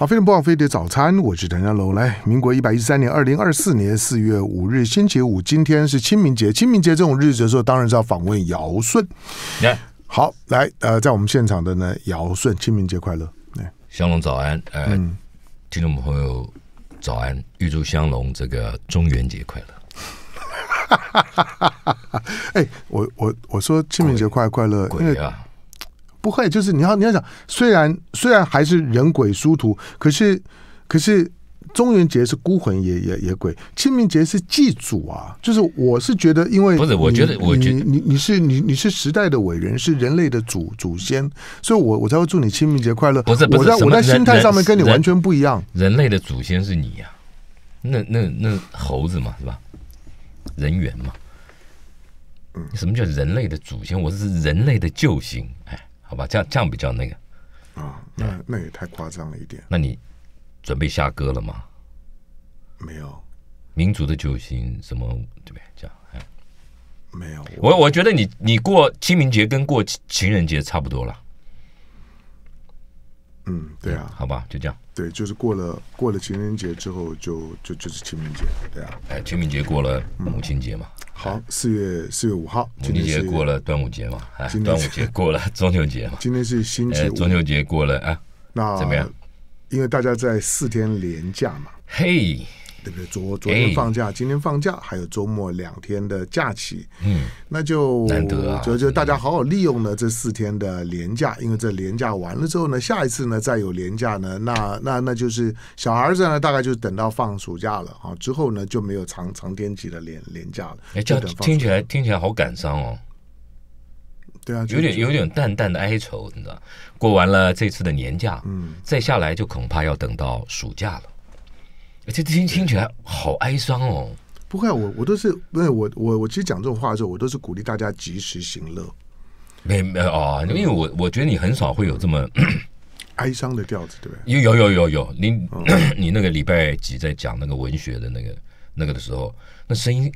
好，非常不好的早餐，我是陈家楼。来，民国一百一十三年二零二四年四月五日，星期五，今天是清明节。清明节这种日子的时候，当然是要访问尧舜。好，来，呃，在我们现场的呢，尧舜，清明节快乐。香龙早安，嗯，听众朋友早安，预祝香龙这个中元节快乐。哈哈哈哈哈哈！哎，我我我说清明节快快乐，因为。不会，就是你要你要想，虽然虽然还是人鬼殊途，可是可是，中元节是孤魂野野野鬼，清明节是祭祖啊。就是我是觉得，因为不是，我觉得我觉你你是你你是时代的伟人，是人类的祖祖先，所以我我才会祝你清明节快乐。不是，我在我在心态上面跟你完全不一样。人类的祖先是你呀，那那那猴子嘛，是吧？人猿嘛，什么叫人类的祖先？我是人类的救星，哎。好吧，这样这样比较那个，啊，那那也太夸张了一点。那你准备下歌了吗？没有，民族的救星什么对不对？这样哎，没有。我我觉得你你过清明节跟过情人节差不多了。嗯，对啊。好吧，就这样。对，就是过了过了情人节之后，就就就是清明节，对啊。哎，清明节过了母亲节嘛。好，四月四月五号，母亲节过了，端午节嘛，端午节过了，中秋节嘛，今天是星期五，中秋节过了啊，那怎么样？因为大家在四天连假嘛。嘿。对不对？昨昨天放假，今天放假，还有周末两天的假期。嗯，那就就就大家好好利用了这四天的年假，因为这年假完了之后呢，下一次呢再有年假呢，那那那就是小孩子呢大概就是等到放暑假了啊，之后呢就没有长长天期的年年假了。哎，这听起来听起来好感伤哦。对啊，有点有点淡淡的哀愁，你知道？过完了这次的年假，嗯，再下来就恐怕要等到暑假了。这听听起来好哀伤哦！不会，我我都是，不是我我我其实讲这种话的时候，我都是鼓励大家及时行乐。没没有啊？因为我我觉得你很少会有这么 哀伤的调子，对不对？有有有有有，你 你那个礼拜几在讲那个文学的那个那个的时候，那声音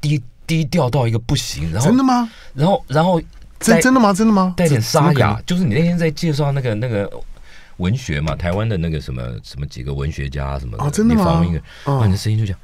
低低调到一个不行。然后真的吗？然后然后真真的吗？真的吗？带点沙哑，就是你那天在介绍那个那个。文学嘛，台湾的那个什么什么几个文学家什么的，你访问一个，你的声音就讲。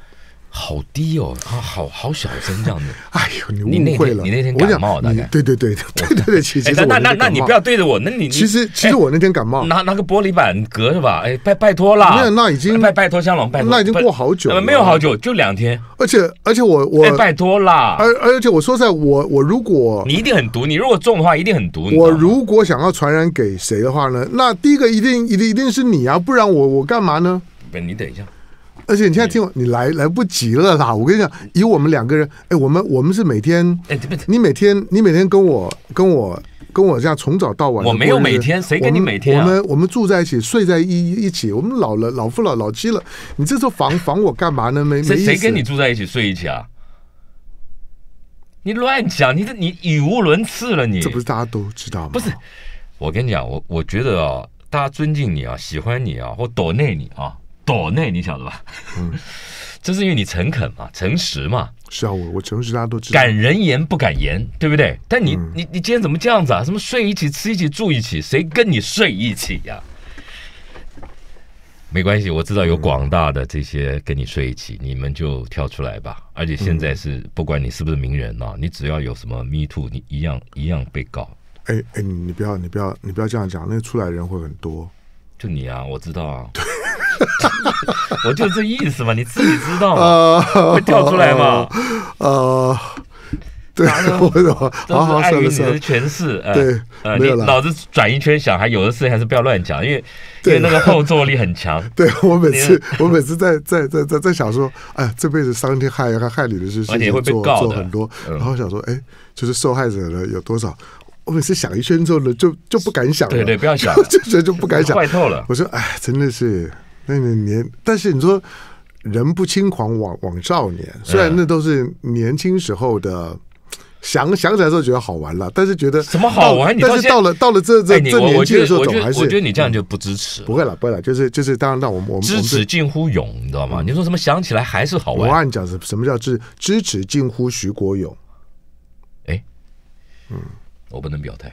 好低哦，好好小声这样子。哎呦，你误会了，你那天感冒了，对对对，对对对，其实那那那你不要对着我，那你其实其实我那天感冒，拿拿个玻璃板隔着吧？哎，拜拜托了。那那已经拜拜托香龙，拜托，那已经过好久了，没有好久，就两天。而且而且我我拜托啦。而而且我说在，我我如果你一定很毒，你如果中的话一定很毒。我如果想要传染给谁的话呢？那第一个一定一定一定是你啊，不然我我干嘛呢？哎，你等一下。而且你现在听，我，你来来不及了啦！我跟你讲，以我们两个人，哎，我们我们是每天，你每天你每天跟我跟我跟我这样从早到晚，我没有每天，谁跟你每天？我们我们住在一起，睡在一一起，我们老了，老夫老老妻了，你这时候防防我干嘛呢？没谁谁跟你住在一起睡一起啊？你乱讲，你这你语无伦次了，你这不是大家都知道吗？不是，我跟你讲，我我觉得啊，大家尊敬你啊，喜欢你啊，或躲内你啊。岛内，你晓得吧？嗯，这是因为你诚恳嘛，诚实嘛。是啊，我我诚实，大家都知道。敢人言不敢言，对不对？但你你你今天怎么这样子啊？什么睡一起、吃一起、住一起，谁跟你睡一起呀？没关系，我知道有广大的这些跟你睡一起，你们就跳出来吧。而且现在是不管你是不是名人啊，你只要有什么 me too，你一样一样被搞。哎哎，你不要你不要你不要这样讲，那出来人会很多。就你啊，我知道啊。我就这意思嘛，你自己知道嘛，会跳出来嘛？呃，对，我的好好，话，的碍于你的诠释，对，呃，你脑子转一圈想，还有的事还是不要乱讲，因为因为那个后坐力很强。对我每次，我每次在在在在在想说，哎，这辈子伤天害人害你的事而且会被做很多，然后想说，哎，就是受害者呢有多少？我每次想一圈之后呢，就就不敢想，了。对对，不要想，就觉得就不敢想，坏透了。我说，哎，真的是。那年，但是你说人不轻狂枉枉少年，虽然那都是年轻时候的，想想起来时候觉得好玩了，但是觉得什么好玩？但是到了到了这这这年纪的时候，总还是我觉得你这样就不支持。不会了，不会了，就是就是，当然，那我们我们支持近乎勇，你知道吗？你说什么想起来还是好玩？我按讲是什么叫支支持近乎徐国勇？哎，嗯，我不能表态，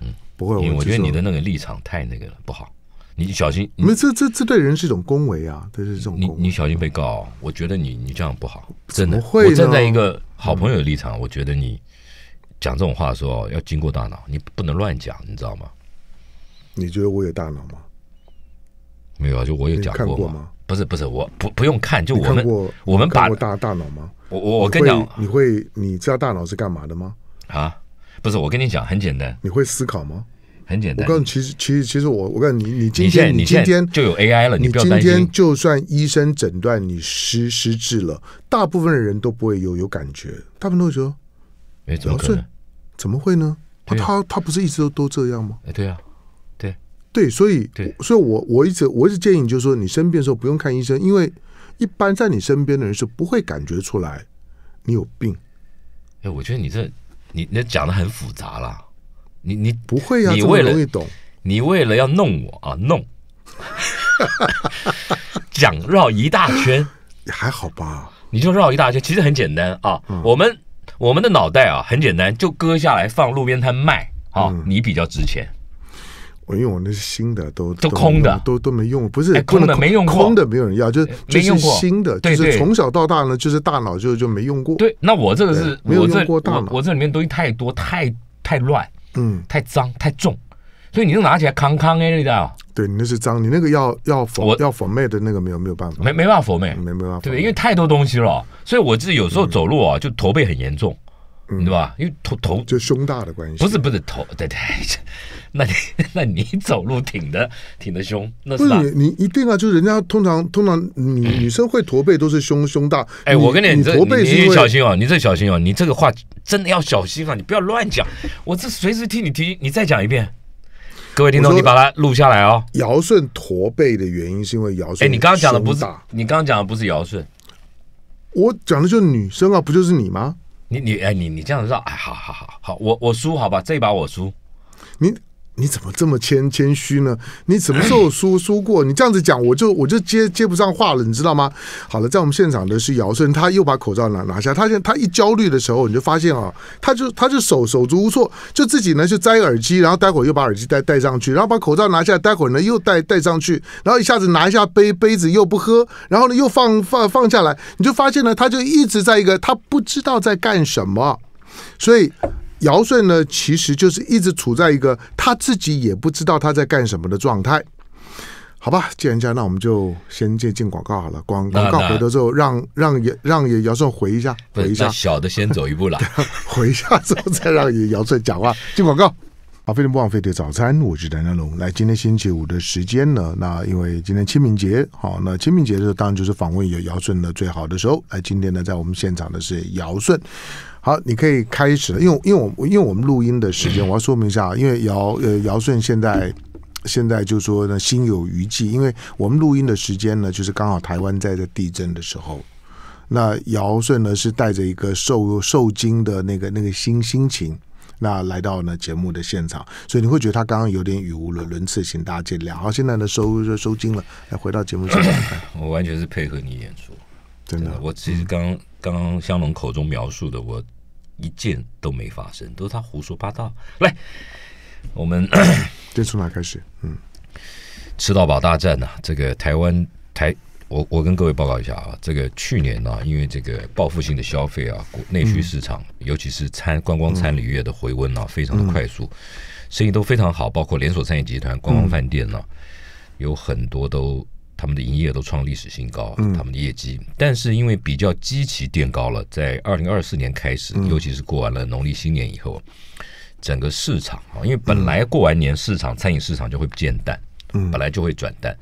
嗯，不会，因为我觉得你的那个立场太那个了，不好。你小心！没这这这对人是一种恭维啊，这是一种。你你小心被告！我觉得你你这样不好，真的。我站在一个好朋友的立场，我觉得你讲这种话的时候要经过大脑，你不能乱讲，你知道吗？你觉得我有大脑吗？没有，啊，就我有讲过吗？不是不是，我不不用看，就我们我们把过大大脑吗？我我我跟你讲，你会你知道大脑是干嘛的吗？啊，不是，我跟你讲很简单，你会思考吗？很简单，我告诉你，其实其实其实我我告诉你，你今天你今天就有 AI 了，你不要就算医生诊断你失失智了，大部分的人都不会有有感觉，大部分都会觉得没怎么可能，怎么会呢？他他不是一直都都这样吗？哎，对啊，对对，所以所以，我我一直我一直建议，就是说，你生病的时候不用看医生，因为一般在你身边的人是不会感觉出来你有病。哎，我觉得你这你那讲的很复杂了。你你不会呀？你为了容懂，你为了要弄我啊弄，讲绕一大圈，还好吧？你就绕一大圈，其实很简单啊。我们我们的脑袋啊，很简单，就割下来放路边摊卖啊。你比较值钱，我用我那是新的，都都空的，都都没用，不是空的没用，过，空的没有人要，就是没用过新的，就是从小到大呢，就是大脑就就没用过。对，那我这个是没有用过大脑，我这里面东西太多，太太乱。嗯，太脏太重，所以你就拿起来扛扛哎，你知道？对，你那是脏，你那个要要我要粉妹的那个没有没有办法，没没办法粉妹，没没办法。对，因为太多东西了，所以我自己有时候走路啊，就驼背很严重。嗯、对吧？因为头头就胸大的关系，不是不是头，对对，那你 那你走路挺的挺的胸，那是你你一定啊，就是人家通常通常女女生会驼背都是胸胸大，哎，我跟你驼背，你得小心哦，你这小心哦，你这个话真的要小心啊，你不要乱讲，我这随时听你提，你再讲一遍，各位听众，你把它录下来哦。尧舜驼背的原因是因为尧舜，哎，你刚刚讲的不是，你刚刚讲的不是尧舜，我讲的就是女生啊，不就是你吗？你你哎你你这样绕哎好好好好我我输好吧这把我输，你。你怎么这么谦谦虚呢？你什么时候输输过？你这样子讲，我就我就接接不上话了，你知道吗？好了，在我们现场的是姚顺，他又把口罩拿拿下，他现他一焦虑的时候，你就发现啊，他就他就手手足无措，就自己呢就摘耳机，然后待会儿又把耳机戴戴上去，然后把口罩拿下，待会儿呢又戴戴上去，然后一下子拿一下杯杯子又不喝，然后呢又放放放下来，你就发现呢，他就一直在一个他不知道在干什么，所以。尧舜呢，其实就是一直处在一个他自己也不知道他在干什么的状态。好吧，既然这样，那我们就先进进广告好了。广广告回头之后，让让让让尧舜回一下，回一下。小的先走一步了，回一下之后再让尧舜讲话。进广告。好，非常不枉费的早餐，我是梁家龙。来，今天星期五的时间呢？那因为今天清明节，好，那清明节的时候，当然就是访问姚姚顺的最好的时候。来，今天呢，在我们现场的是姚顺。好，你可以开始了，因为，因为我因为我们录音的时间，我要说明一下，因为姚呃姚顺现在现在就说呢，心有余悸，因为我们录音的时间呢，就是刚好台湾在这地震的时候，那尧舜呢是带着一个受受惊的那个那个心心情。那来到呢节目的现场，所以你会觉得他刚刚有点语无伦次，请大家见谅。好，现在呢收收精了，来回到节目现场。我完全是配合你演出，真的。我其实刚刚香龙口中描述的，我一件都没发生，都是他胡说八道。来，我们就 从哪开始？嗯，吃到宝大战呢？这个台湾台。我我跟各位报告一下啊，这个去年呢，因为这个报复性的消费啊，国内需市场，尤其是餐观光餐旅业的回温啊，非常的快速，生意都非常好，包括连锁餐饮集团、观光饭店呢，有很多都他们的营业都创历史新高，他们的业绩。但是因为比较积极垫高了，在二零二四年开始，尤其是过完了农历新年以后，整个市场啊，因为本来过完年市场餐饮市场就会变淡，本来就会转淡。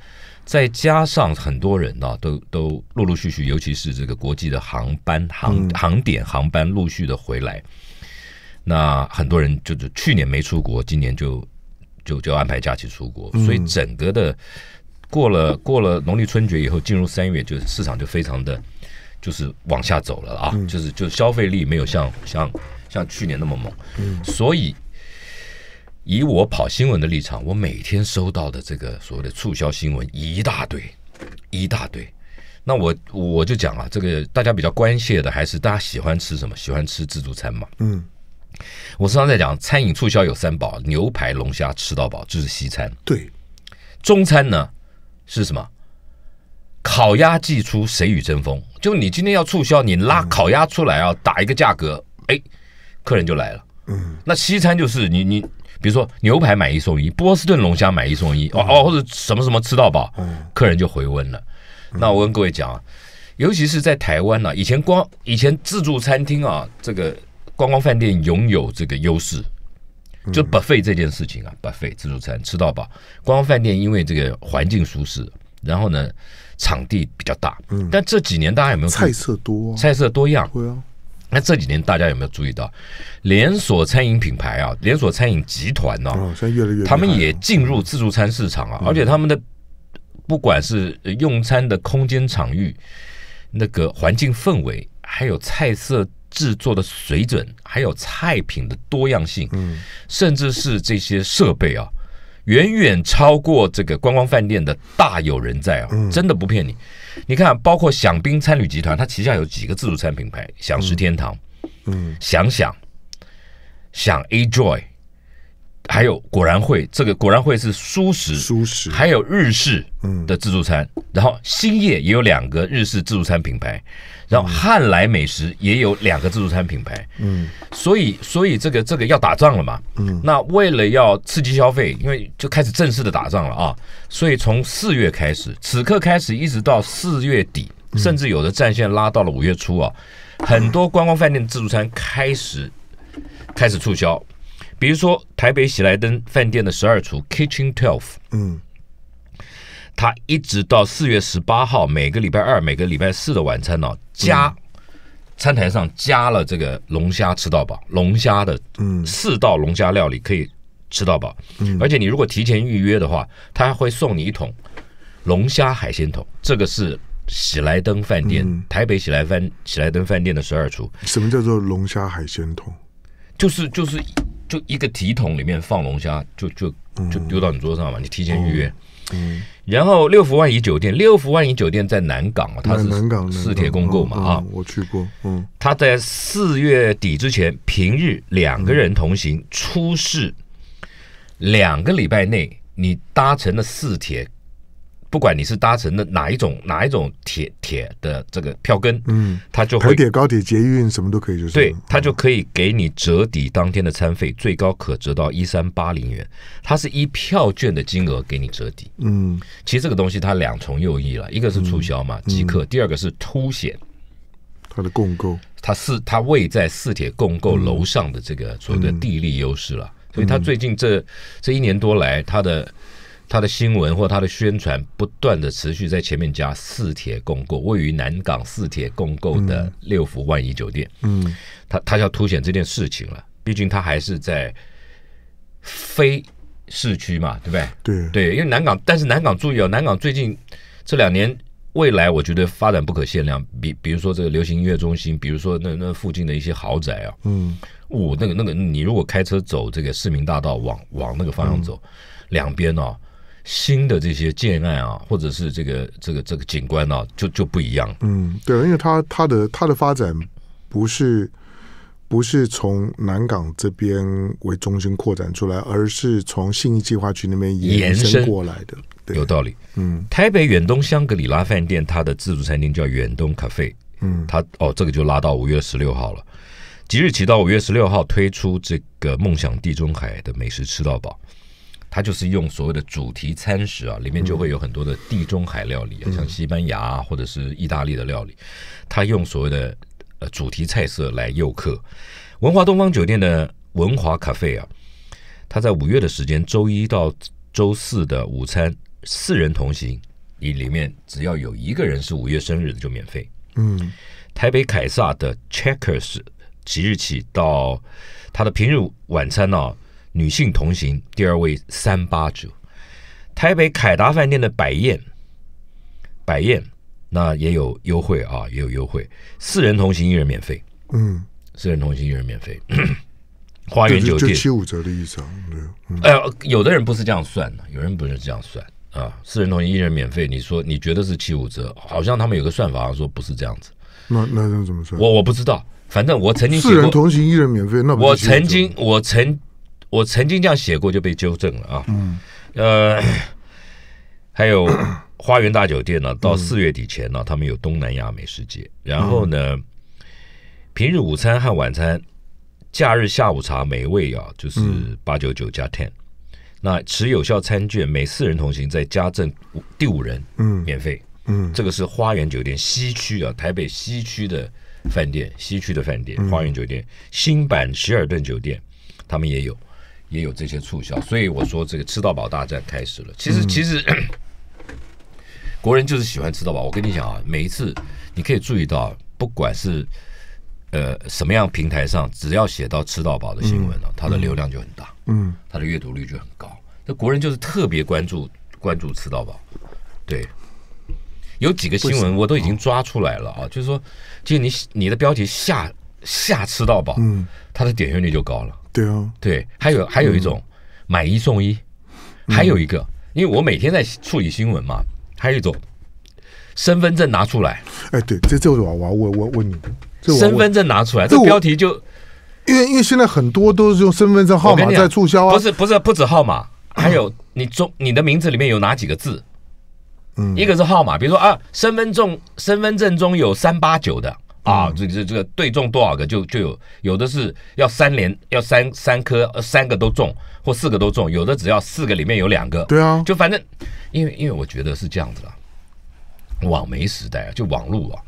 再加上很多人呢，都都陆陆续续，尤其是这个国际的航班、航航点、航班陆续的回来，那很多人就是去年没出国，今年就就就安排假期出国，所以整个的过了过了农历春节以后，进入三月就是市场就非常的就是往下走了啊，就是就消费力没有像像像去年那么猛，所以。以我跑新闻的立场，我每天收到的这个所谓的促销新闻一大堆，一大堆。那我我就讲啊，这个大家比较关切的还是大家喜欢吃什么？喜欢吃自助餐嘛？嗯。我时常在讲，餐饮促销有三宝：牛排、龙虾吃到饱，这是西餐。对。中餐呢是什么？烤鸭寄出谁与争锋？就你今天要促销，你拉烤鸭出来啊，打一个价格，哎，客人就来了。嗯。那西餐就是你你。比如说牛排买一送一，波士顿龙虾买一送一，哦哦，或者什么什么吃到饱，客人就回温了。那我跟各位讲啊，尤其是在台湾呢，以前光以前自助餐厅啊，这个观光饭店拥有这个优势，就 buffet 这件事情啊，buffet 自助餐吃到饱，观光饭店因为这个环境舒适，然后呢场地比较大，但这几年大家有没有菜色多？菜色多样，多样。那这几年大家有没有注意到，连锁餐饮品牌啊，连锁餐饮集团呢？哦，他们也进入自助餐市场啊，而且他们的不管是用餐的空间场域、那个环境氛围，还有菜色制作的水准，还有菜品的多样性，嗯，甚至是这些设备啊，远远超过这个观光饭店的大有人在啊！真的不骗你。你看，包括享宾餐旅集团，它旗下有几个自助餐品牌：享食天堂，嗯，想想想 Ajoy，还有果然会，这个果然会是舒适，舒适，还有日式的自助餐。然后兴业也有两个日式自助餐品牌。然后汉来美食也有两个自助餐品牌，嗯，所以所以这个这个要打仗了嘛，嗯，那为了要刺激消费，因为就开始正式的打仗了啊，所以从四月开始，此刻开始一直到四月底，甚至有的战线拉到了五月初啊，很多观光饭店自助餐开始开始促销，比如说台北喜来登饭店的十二厨 Kitchen Twelve，嗯。他一直到四月十八号，每个礼拜二、每个礼拜四的晚餐呢，加餐台上加了这个龙虾吃到饱，龙虾的嗯四道龙虾料理可以吃到饱。嗯，而且你如果提前预约的话，他会送你一桶龙虾海鲜桶。这个是喜来登饭店台北喜来登喜来登饭店的十二厨。什么叫做龙虾海鲜桶？就是就是就一个提桶里面放龙虾，就就就丢到你桌上嘛。你提前预约，嗯。然后六福万怡酒店，六福万怡酒店在南港它是南港四铁公购嘛啊，我去过，嗯，他在四月底之前平日两个人同行出事，两个礼拜内你搭乘的四铁。不管你是搭乘的哪一种哪一种铁铁的这个票根，嗯，它就会铁高铁捷运什么都可以，就是对，它就可以给你折抵当天的餐费，最高可折到一三八零元，它是一票券的金额给你折抵，嗯，其实这个东西它两重又因了，一个是促销嘛，即刻，第二个是凸显它的共购，它是它位在四铁共购楼上的这个所谓的地利优势了，所以它最近这这一年多来它的。他的新闻或他的宣传不断的持续在前面加四铁共购，位于南港四铁共购的六福万怡酒店，嗯，他他要凸显这件事情了，毕竟他还是在非市区嘛，对不对？对对，因为南港，但是南港注意哦，南港最近这两年未来我觉得发展不可限量，比比如说这个流行音乐中心，比如说那那附近的一些豪宅啊，嗯，哦，那个那个，你如果开车走这个市民大道，往往那个方向走，两边哦。新的这些建案啊，或者是这个这个这个景观啊，就就不一样。嗯，对，因为它它的它的发展不是不是从南港这边为中心扩展出来，而是从信义计划区那边延伸过来的。有道理。嗯，台北远东香格里拉饭店它的自助餐厅叫远东咖啡。嗯，它哦，这个就拉到五月十六号了，即日起到五月十六号推出这个梦想地中海的美食吃到饱。他就是用所谓的主题餐食啊，里面就会有很多的地中海料理啊，像西班牙或者是意大利的料理。他用所谓的呃主题菜色来诱客。文华东方酒店的文华咖啡啊，他在五月的时间，周一到周四的午餐四人同行，你里面只要有一个人是五月生日的就免费。嗯，台北凯撒的 Checkers 即日起到他的平日晚餐呢。女性同行，第二位三八折。台北凯达饭店的百宴，百宴那也有优惠啊，也有优惠。四人同行，一人免费。嗯，四人同行，一人免费。花园酒店七五折的一场。哎，有的人不是这样算的，有人不是这样算啊。四人同行，一人免费。你说你觉得是七五折，好像他们有个算法说不是这样子。那那那怎么算？我我不知道，反正我曾经四人同行，一人免费。那我曾经我曾。我曾经这样写过，就被纠正了啊。嗯。呃，还有花园大酒店呢，到四月底前呢，他们有东南亚美食节。然后呢，平日午餐和晚餐，假日下午茶，每位啊就是八九九加 ten。那持有效餐券，每四人同行再加赠第五人，嗯，免费。嗯，这个是花园酒店西区啊，台北西区的饭店，西区的饭店，花园酒店新版希尔顿酒店，他们也有。也有这些促销，所以我说这个吃到饱大战开始了。其实，其实 国人就是喜欢吃到饱。我跟你讲啊，每一次你可以注意到，不管是呃什么样平台上，只要写到吃到饱的新闻呢，它的流量就很大，嗯，它的阅读率就很高。那国人就是特别关注关注吃到饱。对，有几个新闻我都已经抓出来了啊，就是说，就你你的标题下下吃到饱，嗯，它的点阅率就高了。对啊，对，还有还有一种买一送一，还有一个，因为我每天在处理新闻嘛，还有一种身份证拿出来。哎，对，这这是我，我我问你，身份证拿出来，这标题就，因为因为现在很多都是用身份证号码在促销啊，不是不是不止号码，还有你中你的名字里面有哪几个字？嗯，一个是号码，比如说啊，身份证身份证中有三八九的。啊，这这这个对中多少个就就有，有的是要三连，要三三颗三个都中，或四个都中，有的只要四个里面有两个。对啊，就反正，因为因为我觉得是这样子啦，网媒时代啊，就网络啊，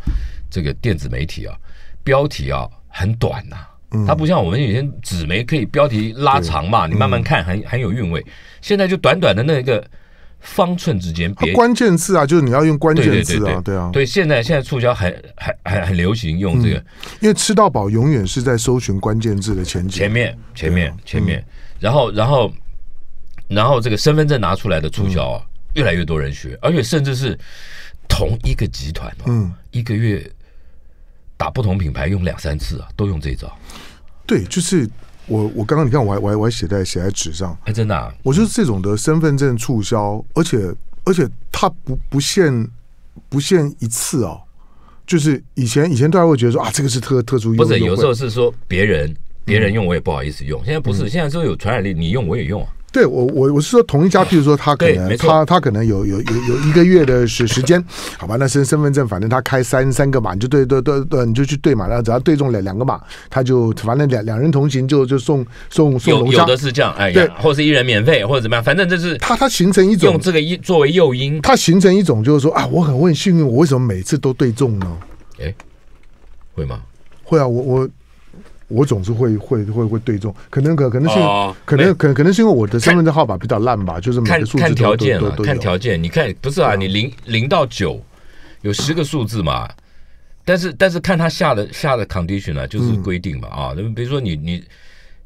这个电子媒体啊，标题啊很短呐，它不像我们以前纸媒可以标题拉长嘛，你慢慢看很很有韵味，现在就短短的那个。方寸之间，关键字啊，就是你要用关键字啊，对啊，对，现在现在促销很很很很流行用这个，因为吃到饱永远是在搜寻关键字的前前面前面前面，然后然后然后这个身份证拿出来的促销啊，越来越多人学，而且甚至是同一个集团，嗯，一个月打不同品牌用两三次啊，都用这招，对，就是。我我刚刚你看我还我还我还写在写在纸上，哎真的，我就是这种的身份证促销，而且而且它不不限不限一次哦，就是以前以前大家会觉得说啊这个是特特殊用，不是有时候是说别人别人用我也不好意思用，现在不是现在都是有传染力，你用我也用啊。对，我我我是说，同一家，譬如说他可能他他可能有有有有一个月的时时间，好吧，那身身份证，反正他开三三个码，你就对对对对，你就去对嘛，然后只要对中两两个码，他就反正两两人同行就就送送送有有的是这样，哎，或是一人免费或者怎么样，反正这是他他形成一种用这个一作为诱因，他形成一种就是说啊，我很我很幸运，我为什么每次都对中呢？哎，会吗？会啊，我我。我总是会会会会对中，可能可可能是可能可可能是因为我的身份证号码比较烂吧，就是看看条件了，看条件，你看不是啊，你零零到九有十个数字嘛，但是但是看他下的下的 condition 呢，就是规定嘛啊，比如说你你。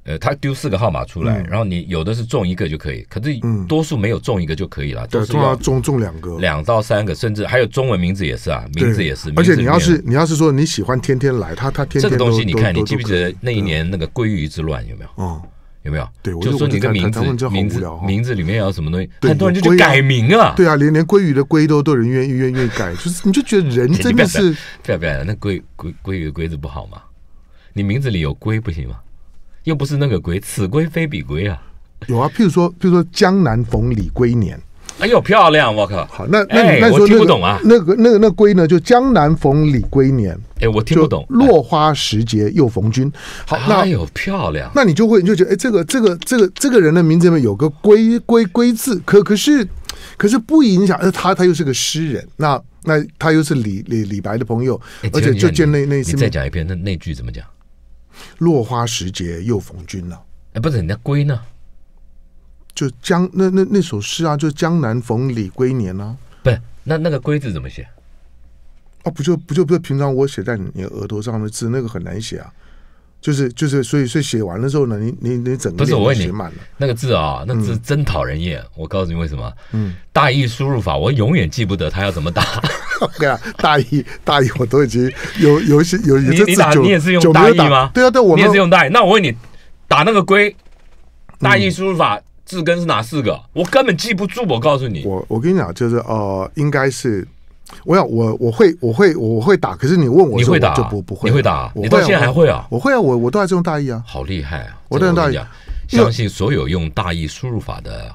呃，他丢四个号码出来，然后你有的是中一个就可以，可是多数没有中一个就可以了，都是要中中两个、两到三个，甚至还有中文名字也是啊，名字也是。而且你要是你要是说你喜欢天天来，他他天天这个东西，你看你记不记得那一年那个鲑鱼之乱有没有？嗯。有没有？对我就说你的名字，名字名字里面有什么东西？很多人就改名啊，对啊，连连鲑鱼的鲑都都人愿意愿意改，就是你就觉得人真 的是不要不要，那鲑鲑鲑鱼的鲑字不好吗？你名字里有鲑不行吗？又不是那个龟，此龟非彼龟啊！有啊，譬如说，譬如说“江南逢李龟年”，哎呦漂亮！我靠，好那那你那说听不懂啊！那个那个那龟呢，就“江南逢李龟年”。哎，我听不懂。“落花时节又逢君”，好，哎呦漂亮！那你就会你就觉得，哎，这个这个这个这个人的名字里面有个“龟龟龟”字，可可是可是不影响，而他他又是个诗人，那那他又是李李李白的朋友，而且就见那那句，再讲一遍，那那句怎么讲？落花时节又逢君了，哎，不是，人家归呢，就江那那那首诗啊，就江南逢李龟年啊，不是，那那个龟字怎么写？哦，不就不就不平常我写在你额头上的字，那个很难写啊，就是就是，所以所以写完了之后呢，你你你整个不是我问你，满了那个字啊，那字真讨人厌。我告诉你为什么？嗯，大意输入法，我永远记不得他要怎么打。对啊，大一，大一我都已经有 有一些有一你你打你也是用大一吗？对啊，对，我们也是用大一。那我问你，打那个龟，大意输入法字根是哪四个？我根本记不住。我告诉你，我我跟你讲，就是呃，应该是，我要我我会我会我会打，可是你问我你会打，就不会，你会打？你到现在还会啊？我会啊，我我都还是用大意啊。好厉害啊！我都用大意，相信所有用大意输入法的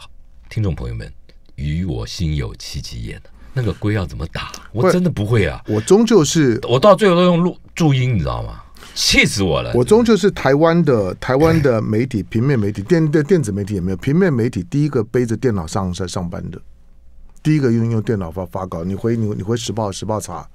听众朋友们，与我心有戚戚焉的。那个龟要怎么打？我真的不会啊！我终究是，我到最后都用录注音，你知道吗？气死我了！我终究是台湾的台湾的媒体，平面媒体、电电电子媒体也没有，平面媒体第一个背着电脑上在上班的，第一个用用电脑发发稿。你回你你回《时报》《时报》查，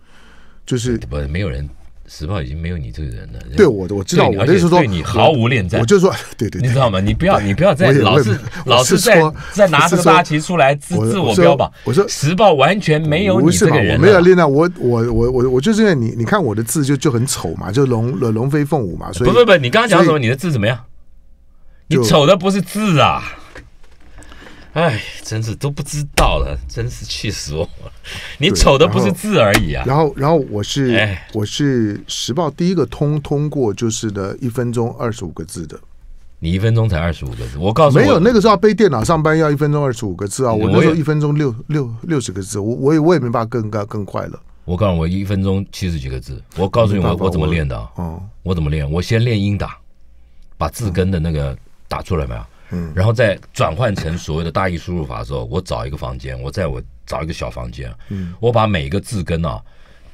就是不没有人。时报已经没有你这个人了。对，我我知道，我就是说你毫无恋战，我就说，对对，你知道吗？你不要，你不要再老是老是在在拿这个大旗出来自自我标榜。我说时报完全没有你这个人，没有恋娜，我我我我我就是因为你，你看我的字就就很丑嘛，就龙龙飞凤舞嘛，所以不不不你刚刚讲什么？你的字怎么样？你丑的不是字啊。哎，真是都不知道了，真是气死我！了！你丑的不是字而已啊。然后，然后我是我是时报第一个通通过，就是的一分钟二十五个字的。你一分钟才二十五个字，我告诉没有那个时要背电脑上班，要一分钟二十五个字啊！我那时候一分钟六六六十个字，我我也我也没办法更更更快了。我告诉我一分钟七十几个字，我告诉你我我怎么练的？哦，我怎么练？我先练音打，把字根的那个打出来没有？嗯，然后再转换成所谓的大意输入法的时候，我找一个房间，我在我找一个小房间，嗯，我把每一个字根啊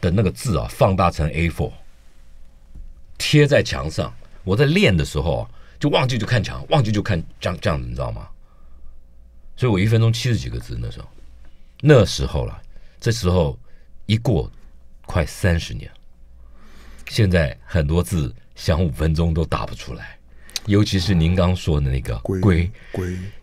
的那个字啊放大成 A4，贴在墙上。我在练的时候，就忘记就看墙，忘记就看这样这样，子，你知道吗？所以我一分钟七十几个字，那时候，那时候了，这时候一过快三十年，现在很多字想五分钟都打不出来。尤其是您刚说的那个“龟龟”，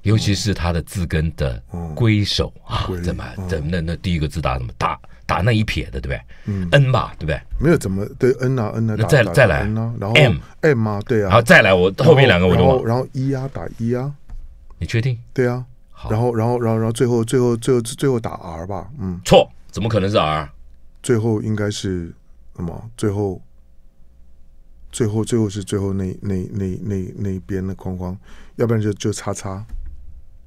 尤其是它的字根的“龟首”啊，怎么怎么那那第一个字打怎么打打那一撇的对不对？嗯，n 吧对不对？没有怎么对 n 啊 n 啊，再再来然后 m m 吗？对啊，然后再来我后面两个我就我然后一啊打一啊，你确定？对啊，好，然后然后然后然后最后最后最后最后打 r 吧，嗯，错，怎么可能是 r？最后应该是什么？最后。最后，最后是最后那那那那那边的框框，要不然就就叉叉。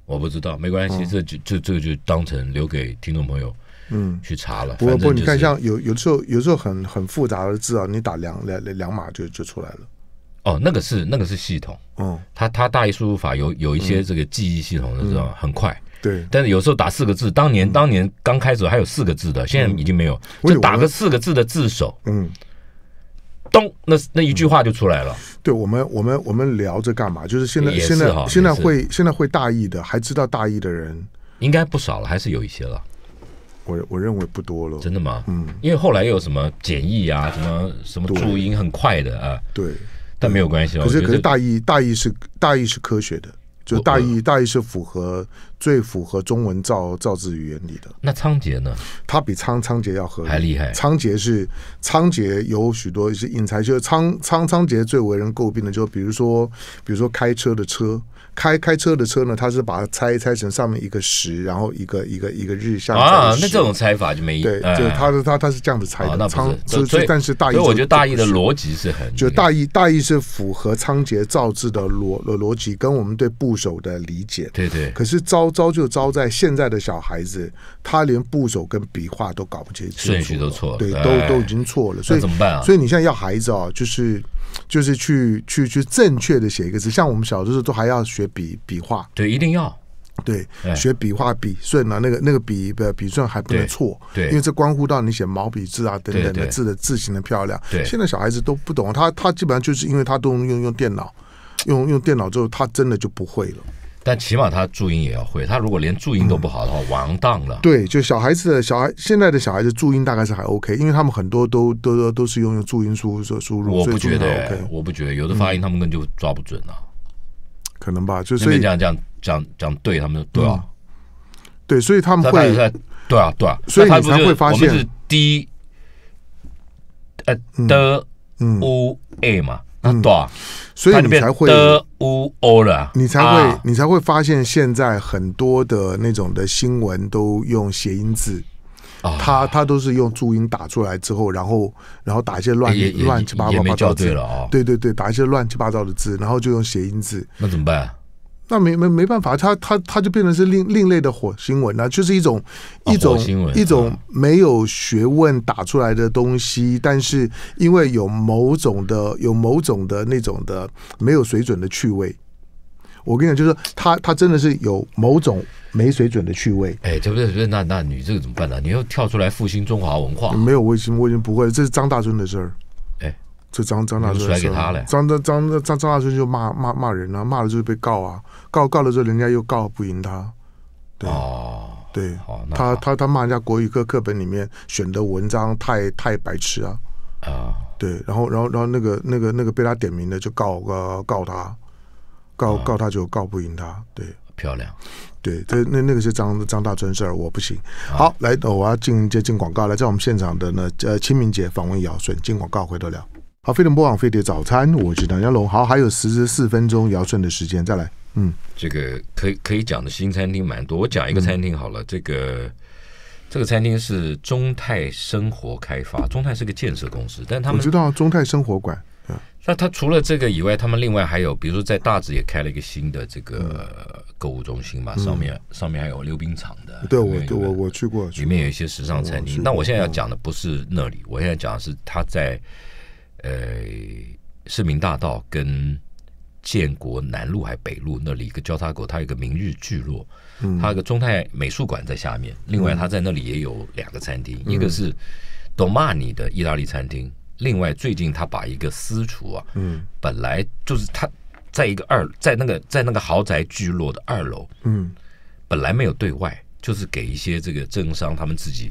我不知道，没关系，这就这这就当成留给听众朋友嗯去查了。不不，你看像有有时候有时候很很复杂的字啊，你打两两两码就就出来了。哦，那个是那个是系统，嗯，它它大一输入法有有一些这个记忆系统的道种很快，对。但是有时候打四个字，当年当年刚开始还有四个字的，现在已经没有，就打个四个字的字首，嗯。咚，那那一句话就出来了。对，我们我们我们聊着干嘛？就是现在现在现在会现在会大意的，还知道大意的人应该不少了，还是有一些了。我我认为不多了。真的吗？嗯，因为后来又什么简易啊，什么什么注音很快的啊。对，但没有关系。可是可是大意大意是大意是科学的。就大意，大意是符合最符合中文造造字原理的。那仓颉呢？他比仓仓颉要还厉害。仓颉是仓颉有许多一些引才，就是仓仓仓颉最为人诟病的，就比如说，比如说开车的车。开开车的车呢？他是把它拆拆成上面一个时，然后一个一个一个日，向啊，那这种拆法就没意对，就是他他他是这样子拆的。那不所以但是大意，所以我觉得大意的逻辑是很就大意大意是符合仓颉造字的逻逻辑，跟我们对部首的理解。对对。可是招招就招在现在的小孩子，他连部首跟笔画都搞不清楚，顺序都错了，对，都都已经错了，所以怎么办啊？所以你现在要孩子啊，就是。就是去去去正确的写一个字，像我们小时候都还要学笔笔画，对，一定要对学笔画笔顺啊，那个那个笔的笔顺还不能错，对，因为这关乎到你写毛笔字啊等等的字的字形的漂亮。现在小孩子都不懂，他他基本上就是因为他都用用电脑，用用电脑之后，他真的就不会了。但起码他注音也要会，他如果连注音都不好的话，完蛋了。对，就小孩子，小孩现在的小孩子注音大概是还 OK，因为他们很多都都都都是用用注音输入输入。我不觉得，我不觉得，有的发音他们根本就抓不准啊。可能吧，就所以讲讲讲讲对，他们对啊，对，所以他们会，对啊，对啊，所以你才会发现，d 呃，的 u a 嘛。很多，所以你才会的乌欧了，你才会你才会发现，现在很多的那种的新闻都用谐音字，他他都是用注音打出来之后，然后然后打一些乱乱七八糟的字对对对，打一些乱七八糟的字，然后就用谐音字，那怎么办？那没没没办法，他他他就变成是另另类的火星文了，就是一种一种一种没有学问打出来的东西，但是因为有某种的有某种的那种的没有水准的趣味。我跟你讲，就是他他真的是有某种没水准的趣味。哎，这不是不是那那你这个怎么办呢？你又跳出来复兴中华文化？没有经我已经不会，这是张大春的事儿。这张张大春的他儿，张张张张张大春就骂骂骂人了，骂了就是被告啊，告告了之后人家又告不赢他。哦，对，他他他骂人家国语课课本里面选的文章太太白痴啊。啊，对，然后然后然后那个那个那个被他点名的就告告他，告告他就告不赢他。对，漂亮，对，这那那个是张张大春事儿，我不行。好，来，我要进接进广告，来，在我们现场的呢，呃，清明节访问姚顺，进广告回头聊。好，飞腾波网飞碟早餐，我是唐家龙。好，还有十四分钟，姚顺的时间，再来。嗯，这个可以可以讲的新餐厅蛮多。我讲一个餐厅好了，这个这个餐厅是中泰生活开发，中泰是个建设公司，但他们我知道中泰生活馆。那他除了这个以外，他们另外还有，比如说在大直也开了一个新的这个购物中心嘛，上面上面还有溜冰场的。对，我我我去过，里面有一些时尚餐厅。那我现在要讲的不是那里，我现在讲的是他在。呃，市民大道跟建国南路还北路那里一个交叉口，它有个明日聚落，它有个中泰美术馆在下面。另外，它在那里也有两个餐厅，一个是哆骂你的意大利餐厅。另外，最近他把一个私厨啊，嗯，本来就是他在一个二，在那个在那个豪宅聚落的二楼，嗯，本来没有对外，就是给一些这个政商他们自己。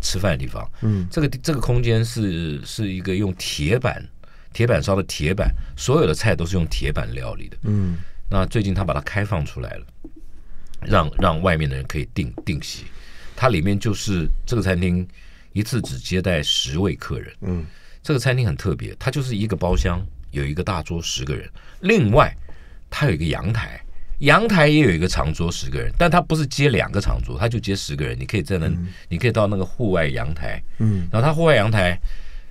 吃饭的地方，嗯，这个这个空间是是一个用铁板，铁板烧的铁板，所有的菜都是用铁板料理的，嗯，那最近他把它开放出来了，让让外面的人可以定定席，它里面就是这个餐厅一次只接待十位客人，嗯，这个餐厅很特别，它就是一个包厢，有一个大桌十个人，另外它有一个阳台。阳台也有一个长桌十个人，但他不是接两个长桌，他就接十个人。你可以在那，你可以到那个户外阳台，嗯，然后他户外阳台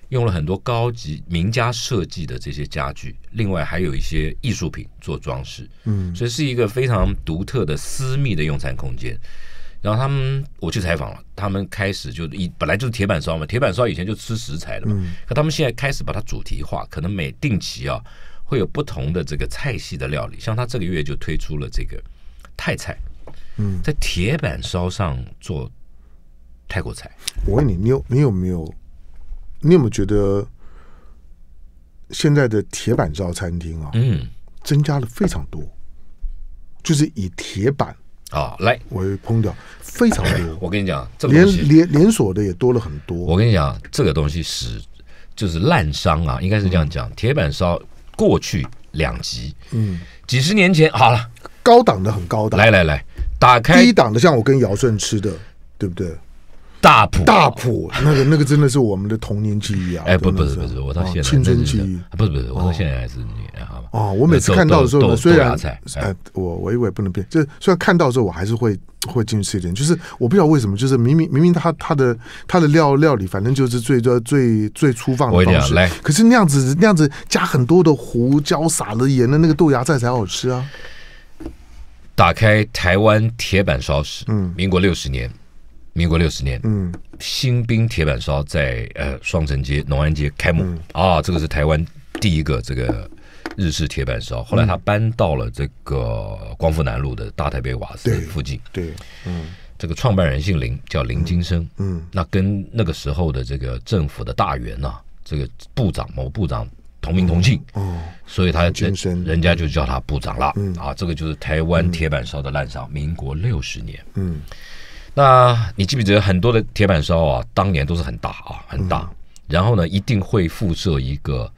用了很多高级名家设计的这些家具，另外还有一些艺术品做装饰，嗯，所以是一个非常独特的私密的用餐空间。然后他们我去采访了，他们开始就一本来就是铁板烧嘛，铁板烧以前就吃食材的嘛，可他们现在开始把它主题化，可能每定期啊。会有不同的这个菜系的料理，像他这个月就推出了这个泰菜，嗯，在铁板烧上做泰国菜。我问你，你有你有没有，你有没有觉得现在的铁板烧餐厅啊，嗯，增加了非常多，就是以铁板啊来为烹调，非常多。我跟你讲，连连连锁的也多了很多。我跟你讲，这个东西是就是烂商啊，应该是这样讲，铁板烧。过去两集，嗯，几十年前好了，高档的很高档，来来来，打开低档的，像我跟尧舜吃的，对不对？大埔，大埔，那个那个真的是我们的童年记忆啊！哎，不是不是不是，我到现在，青春记忆，不是不是，我到现在还是这样，好哦，我每次看到的时候呢，虽然，哎，我我我也不能变，就虽然看到的时候，我还是会会进去吃一点。就是我不知道为什么，就是明明明明他他的他的料料理，反正就是最最最最粗放的方式，可是那样子那样子加很多的胡椒，撒了盐的那个豆芽菜才好吃啊！打开台湾铁板烧时，嗯，民国六十年。民国六十年，嗯，新兵铁板烧在呃双城街、农安街开幕啊，这个是台湾第一个这个日式铁板烧。后来他搬到了这个光复南路的大台北瓦斯附近。对，嗯，这个创办人姓林，叫林金生。嗯，那跟那个时候的这个政府的大员呐，这个部长某部长同名同姓，嗯、所以他人人家就叫他部长了啊。这个就是台湾铁板烧的烂觞，民国六十年，嗯。那你记不记得很多的铁板烧啊？当年都是很大啊，很大。然后呢，一定会附设一个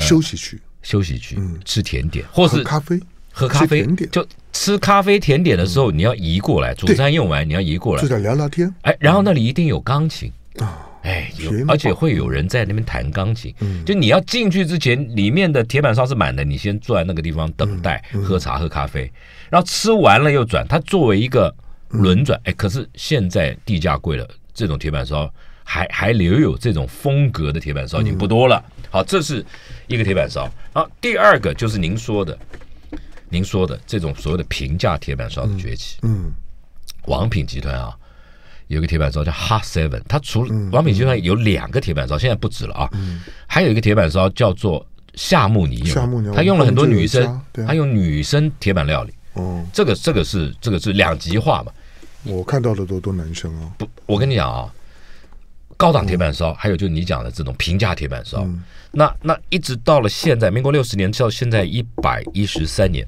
休息区，休息区，嗯，吃甜点或是咖啡，喝咖啡，甜点。就吃咖啡甜点的时候，你要移过来，主餐用完你要移过来，就叫聊聊天。哎，然后那里一定有钢琴啊，哎，而且会有人在那边弹钢琴。就你要进去之前，里面的铁板烧是满的，你先坐在那个地方等待喝茶、喝咖啡，然后吃完了又转。它作为一个。轮转哎，可是现在地价贵了，这种铁板烧还还留有这种风格的铁板烧已经不多了。好，这是一个铁板烧。好，第二个就是您说的，您说的这种所谓的平价铁板烧的崛起。嗯，王品集团啊，有个铁板烧叫 Hot Seven，它除了王品集团有两个铁板烧，现在不止了啊，还有一个铁板烧叫做夏目尼亚，他用了很多女生，他用女生铁板料理。哦，这个这个是这个是两极化嘛？我看到的都都男生啊。不，我跟你讲啊，高档铁板烧，还有就是你讲的这种平价铁板烧。那那一直到了现在，民国六十年到现在一百一十三年，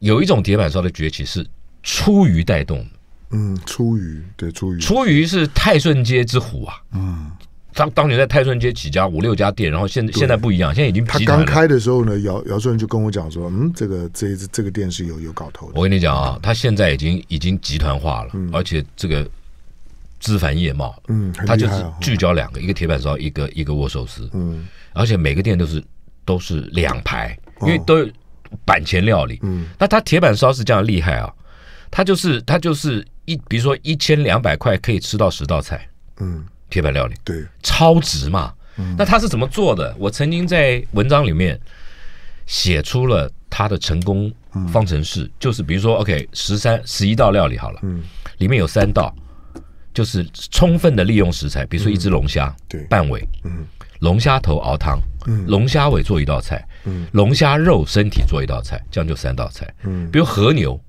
有一种铁板烧的崛起是出于带动。嗯，出于对出于，出于是泰顺街之虎啊。嗯。当当年在泰顺街几家五六家店，然后现现在不一样，现在已经他刚开的时候呢，姚姚顺就跟我讲说，嗯，这个这这个店是有有搞头。我跟你讲啊，他现在已经已经集团化了，而且这个枝繁叶茂，嗯，他就是聚焦两个，一个铁板烧，一个一个握寿司，嗯，而且每个店都是都是两排，因为都板前料理，嗯，那他铁板烧是这样厉害啊，他就是他就是一，比如说一千两百块可以吃到十道菜，嗯。铁板料理对超值嘛？那他是怎么做的？我曾经在文章里面写出了他的成功方程式，就是比如说，OK，十三十一道料理好了，嗯，里面有三道就是充分的利用食材，比如说一只龙虾，对，半尾，嗯，龙虾头熬汤，嗯，龙虾尾做一道菜，嗯，龙虾肉身体做一道菜，这样就三道菜，嗯，比如和牛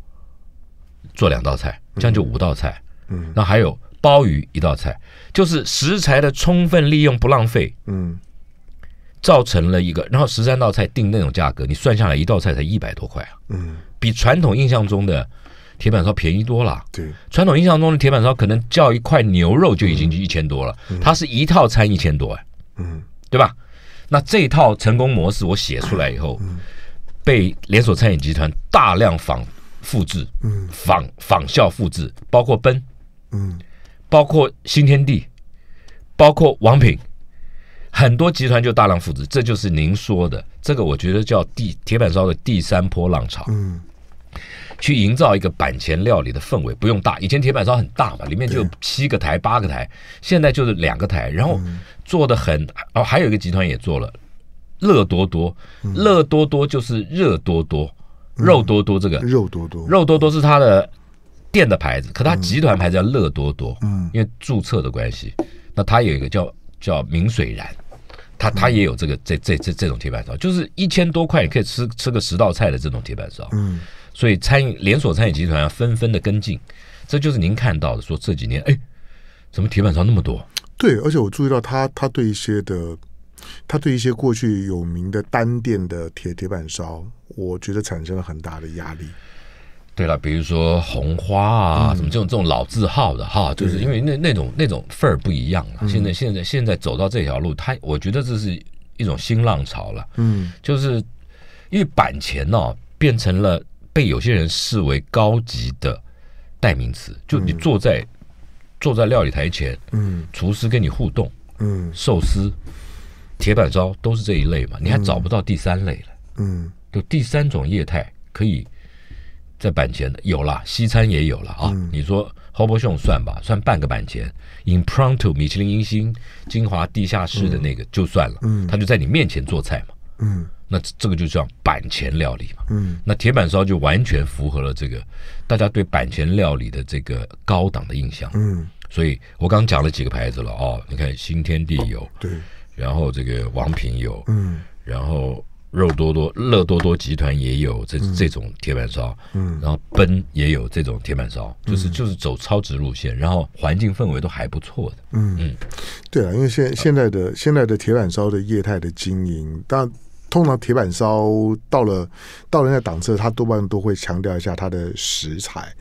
做两道菜，这样就五道菜，嗯，那还有鲍鱼一道菜。就是食材的充分利用不浪费，嗯，造成了一个，然后十三道菜定那种价格，你算下来一道菜才一百多块，嗯，比传统印象中的铁板烧便宜多了，对，传统印象中的铁板烧可能叫一块牛肉就已经一千多了，它是一套餐一千多，嗯，对吧？那这套成功模式我写出来以后，被连锁餐饮集团大量仿复制，嗯，仿仿效复制，包括奔，嗯。包括新天地，包括王品，很多集团就大量复制，这就是您说的这个，我觉得叫地铁板烧的第三波浪潮。嗯，去营造一个板前料理的氛围，不用大，以前铁板烧很大嘛，里面就七个台八个台，现在就是两个台，然后做的很。哦，还有一个集团也做了，乐多多，乐多多就是热多多，肉多多这个，肉多多，肉多多是他的。店的牌子，可它集团牌子叫乐多多，嗯，因为注册的关系，那它有一个叫叫明水然，它它也有这个这这这这种铁板烧，就是一千多块也可以吃吃个十道菜的这种铁板烧，嗯，所以餐饮连锁餐饮集团要纷纷的跟进，这就是您看到的，说这几年哎，怎么铁板烧那么多？对，而且我注意到他他对一些的，他对一些过去有名的单店的铁铁板烧，我觉得产生了很大的压力。对了，比如说红花啊，什么这种这种老字号的哈，就是因为那那种那种份儿不一样了。现在现在现在走到这条路，他我觉得这是一种新浪潮了。嗯，就是因为板前呢变成了被有些人视为高级的代名词，就你坐在坐在料理台前，嗯，厨师跟你互动，嗯，寿司、铁板烧都是这一类嘛，你还找不到第三类了。嗯，就第三种业态可以。在板前的有了，西餐也有了啊。你说 Hobo s 豪 o n 算吧，算半个板前。Impronto 米其林一星，金华地下室的那个就算了，嗯，他就在你面前做菜嘛，嗯，那这个就叫板前料理嘛，嗯，那铁板烧就完全符合了这个大家对板前料理的这个高档的印象，嗯，所以我刚讲了几个牌子了哦，你看新天地有，对，然后这个王品有，嗯，然后。肉多多、乐多多集团也有这这种铁板烧，嗯，然后奔也有这种铁板烧，就是就是走超值路线，然后环境氛围都还不错的，嗯，嗯，对啊，因为现现在的现在的铁板烧的业态的经营，但通常铁板烧到了到了那档次，他多半都会强调一下它的食材，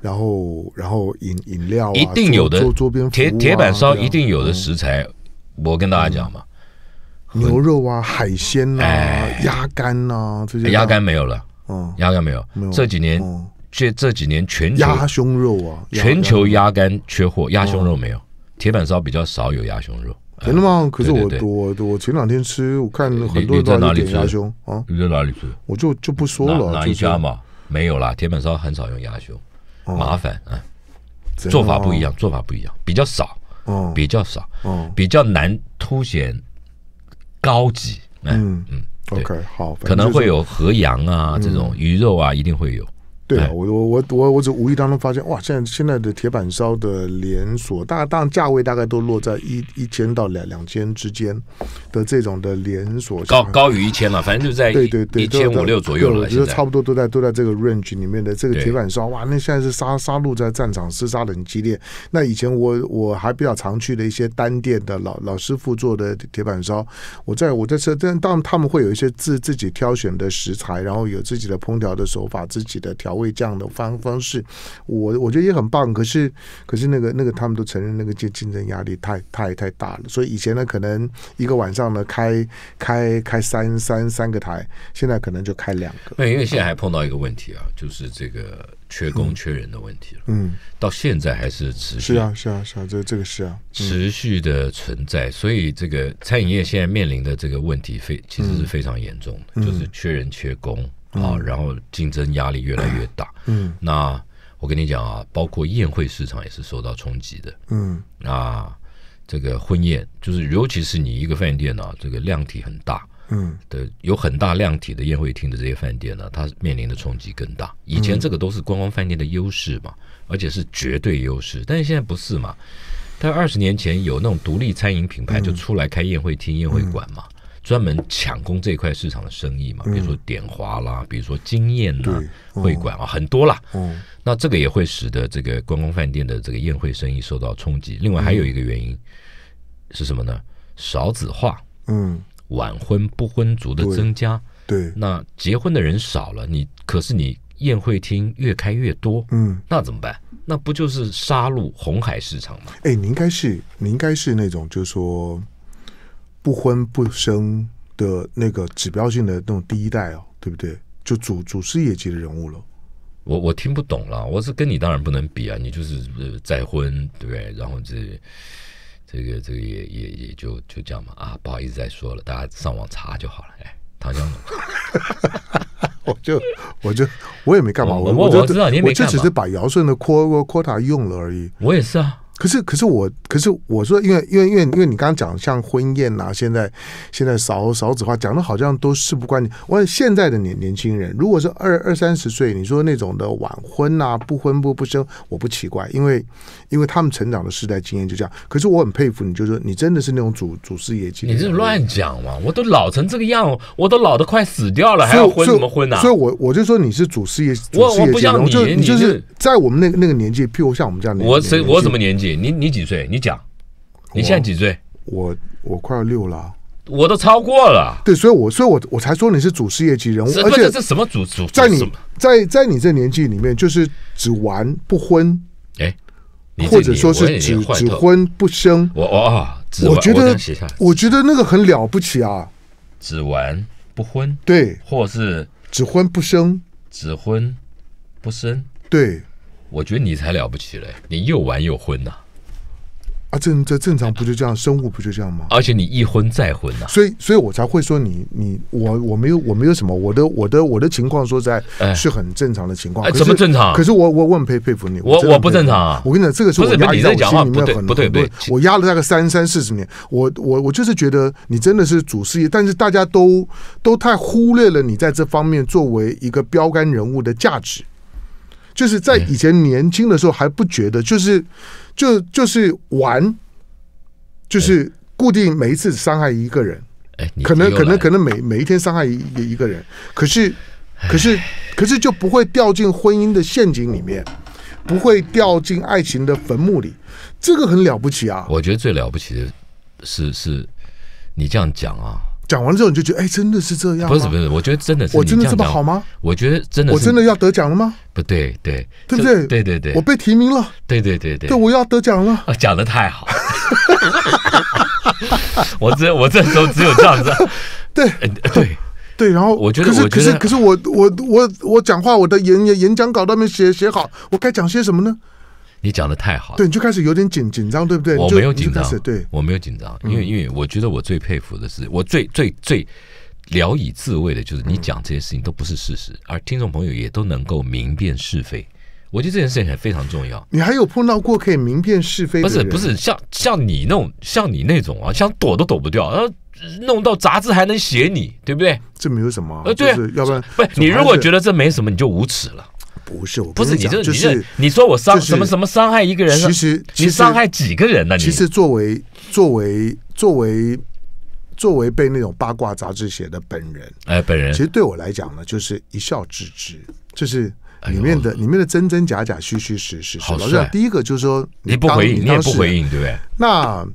然后然后饮饮料一定有的桌桌边铁铁板烧一定有的食材，我跟大家讲嘛。牛肉啊，海鲜啊，鸭肝啊，这些鸭肝没有了，嗯，鸭肝没有，没有。这几年，这这几年全球鸭胸肉啊，全球鸭肝缺货，鸭胸肉没有。铁板烧比较少有鸭胸肉，真的吗？可是我我我前两天吃，我看很多都在点鸭胸啊。你在哪里吃？我就就不说了，哪一家嘛？没有啦，铁板烧很少用鸭胸，麻烦啊。做法不一样，做法不一样，比较少，嗯，比较少，嗯，比较难凸显。高级，嗯嗯，OK，好，可能会有河羊啊，这种鱼肉啊，一定会有。对啊，我我我我我只无意当中发现，哇，现在现在的铁板烧的连锁，大当然价位大概都落在一一千到两两千之间的这种的连锁，高高于一千了，反正就在一一千五六左右，我觉得差不多都在都在这个 range 里面的这个铁板烧，哇，那现在是杀杀戮在战场厮杀的很激烈。那以前我我还比较常去的一些单店的老老师傅做的铁板烧，我在我在吃，但当他们会有一些自自己挑选的食材，然后有自己的烹调的手法，自己的调。为这样的方方式，我我觉得也很棒。可是，可是那个那个他们都承认，那个竞竞争压力太太太大了。所以以前呢，可能一个晚上呢开开开三三三个台，现在可能就开两个。那因为现在还碰到一个问题啊，就是这个缺工缺人的问题。嗯，到现在还是持续。是啊，是啊，是啊，这这个是啊，持续的存在。所以，这个餐饮业现在面临的这个问题非其实是非常严重的，就是缺人缺工。啊，然后竞争压力越来越大。嗯，那我跟你讲啊，包括宴会市场也是受到冲击的。嗯，啊，这个婚宴就是，尤其是你一个饭店呢，这个量体很大。嗯，的有很大量体的宴会厅的这些饭店呢，它面临的冲击更大。以前这个都是观光饭店的优势嘛，而且是绝对优势。但是现在不是嘛？但二十年前有那种独立餐饮品牌就出来开宴会厅、宴会馆嘛。专门抢攻这块市场的生意嘛，比如说点华啦，比如说经验呢，会馆啊，很多啦。嗯，那这个也会使得这个观光饭店的这个宴会生意受到冲击。另外还有一个原因是什么呢？少子化，嗯，晚婚不婚族的增加，对，那结婚的人少了，你可是你宴会厅越开越多，嗯，那怎么办？那不就是杀入红海市场吗？哎，你应该是，你应该是那种，就是说。不婚不生的那个指标性的那种第一代哦，对不对？就主主事业级的人物了。我我听不懂了，我是跟你当然不能比啊，你就是再婚，对不对？然后这这个这个也也也就就这样嘛啊，不好意思再说了，大家上网查就好了。哎，唐江总，我就我就我也没干嘛，我我我这只是把尧舜的扩扩扩大用了而已。我也是啊。可是可是我可是我说因为因为因为因为你刚刚讲像婚宴呐，现在现在少少子化讲的好像都事不关己。我现在的年年轻人，如果是二二三十岁，你说那种的晚婚呐，不婚不不生，我不奇怪，因为因为他们成长的时代经验就这样。可是我很佩服你，就是你真的是那种祖祖师爷经验。你是乱讲嘛！我都老成这个样，我都老的快死掉了，还要婚什么婚呢？所以，我我就说你是祖师爷，我我不像你，你就是在我们那个那个年纪，譬如像我们这样的年纪，我我什么年纪？你你几岁？你讲，你现在几岁？我我快要六了，我都超过了。对，所以，我所以，我我才说你是主事业级人。物，而且这什么主主？在你在在你这年纪里面，就是只玩不婚，哎，或者说是只只婚不生。我我我觉得，我觉得那个很了不起啊，只玩不婚，对，或是只婚不生，只婚不生，对。我觉得你才了不起嘞！你又玩又婚呐，啊正这正常不就这样？生物不就这样吗？而且你一婚再婚呐，所以所以，我才会说你你我我没有我没有什么，我的我的我的情况说在是很正常的情况，可么正常？可是我我很佩佩服你，我我不正常。啊！我跟你讲，这个是我压在我心里面，不对不对，我压了大概三三四十年，我我我就是觉得你真的是主事业，但是大家都都太忽略了你在这方面作为一个标杆人物的价值。就是在以前年轻的时候还不觉得，就是就就是玩，就是固定每一次伤害一个人，哎，可能可能可能每每一天伤害一一个人，可是可是可是就不会掉进婚姻的陷阱里面，不会掉进爱情的坟墓里，这个很了不起啊！我觉得最了不起的是是，你这样讲啊。讲完之后你就觉得，哎，真的是这样不是不是，我觉得真的是。我真的这么好吗？我觉得真的。我真的要得奖了吗？不对，对，对不对？对对对，我被提名了。对对对对，对，我要得奖了。讲的太好，我这我这时候只有这样子。对对对，然后我觉得，可是可是可是我我我我讲话，我的演演讲稿都没写写好，我该讲些什么呢？你讲的太好了，对你就开始有点紧紧张，对不对？我没有紧张，对，我没有紧张，因为因为我觉得我最佩服的是，我最最最聊以自慰的就是，你讲这些事情都不是事实，而听众朋友也都能够明辨是非。我觉得这件事情非常重要。你还有碰到过可以明辨是非？不是不是，像像你那种像你那种啊，想躲都躲不掉，然后弄到杂志还能写你，对不对？这没有什么，呃，对，要不然不，你如果觉得这没什么，你就无耻了。不是我，不是你，就是你说，你说我伤什么什么伤害一个人？其实你伤害几个人呢？其实作为作为作为作为被那种八卦杂志写的本人，哎，本人，其实对我来讲呢，就是一笑置之，就是里面的里面的真真假假、虚虚实实。好，第一个就是说你不回应，你不回应，对不对？那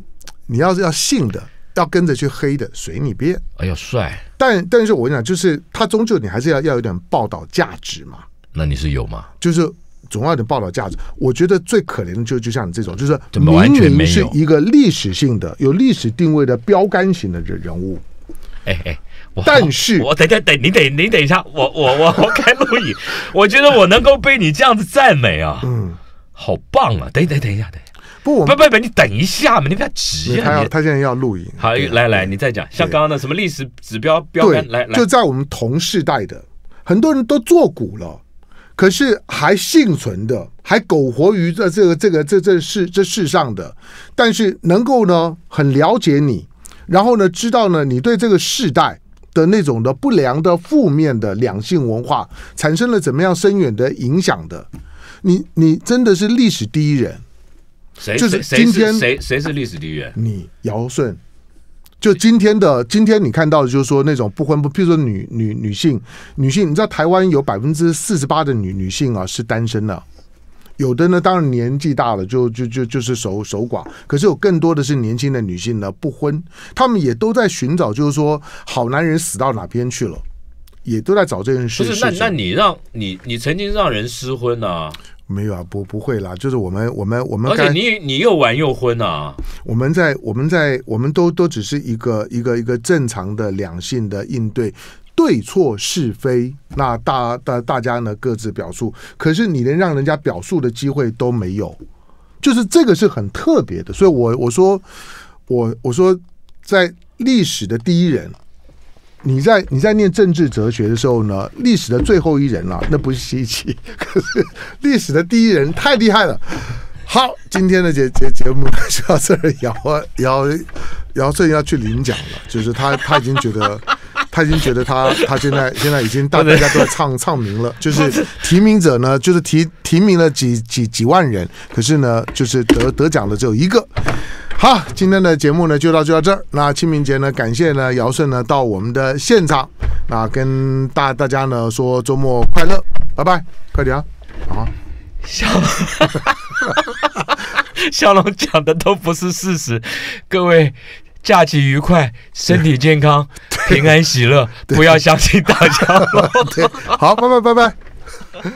你要是要信的，要跟着去黑的，随你便。哎呦，帅！但但是，我跟你讲，就是他终究你还是要要有点报道价值嘛。那你是有吗？就是总要有点报道价值。我觉得最可怜的就就像你这种，就是完全人是一个历史性的、有历史定位的标杆型的人人物。哎哎，但是我等下等你等你等一下，我我我开录影，我觉得我能够被你这样子赞美啊，嗯，好棒啊！等等，等一下，等一不不不不，你等一下嘛，你不要急啊。他现在要录影，好，来来，你再讲。像刚刚的什么历史指标标杆，来就在我们同世代的很多人都做股了。可是还幸存的，还苟活于这、这、这个、这、这世这世上的，但是能够呢，很了解你，然后呢，知道呢，你对这个世代的那种的不良的负面的两性文化产生了怎么样深远的影响的，你你真的是历史第一人，谁就是今天谁谁是历史第一人？你尧舜。就今天的今天，你看到的就是说那种不婚不，比如说女女女性女性，你知道台湾有百分之四十八的女女性啊是单身的，有的呢当然年纪大了就就就就是守守寡，可是有更多的是年轻的女性呢不婚，她们也都在寻找，就是说好男人死到哪边去了。也都在找这件事。不是那那你让你你曾经让人失婚呢？没有啊，不不会啦。就是我们我们我们，而且你你又玩又婚啊。我们在我们在我们都都只是一个一个一个正常的两性的应对对错是非。那大大大家呢各自表述，可是你连让人家表述的机会都没有，就是这个是很特别的。所以我我说我我说在历史的第一人。你在你在念政治哲学的时候呢，历史的最后一人了，那不是稀奇。可是历史的第一人太厉害了。好，今天的节节节目就到这儿。姚啊姚姚这要去领奖了，就是他他已经觉得他已经觉得他他现在现在已经大大家都在唱唱名了，就是提名者呢，就是提提名了几几几万人，可是呢，就是得得奖的只有一个。好，今天的节目呢就到就到这儿。那清明节呢，感谢呢姚顺呢到我们的现场，那跟大大家呢说周末快乐，拜拜，快点啊！啊，小，小龙讲的都不是事实，各位假期愉快，身体健康，平安喜乐，不要相信大家了。好，拜拜，拜拜。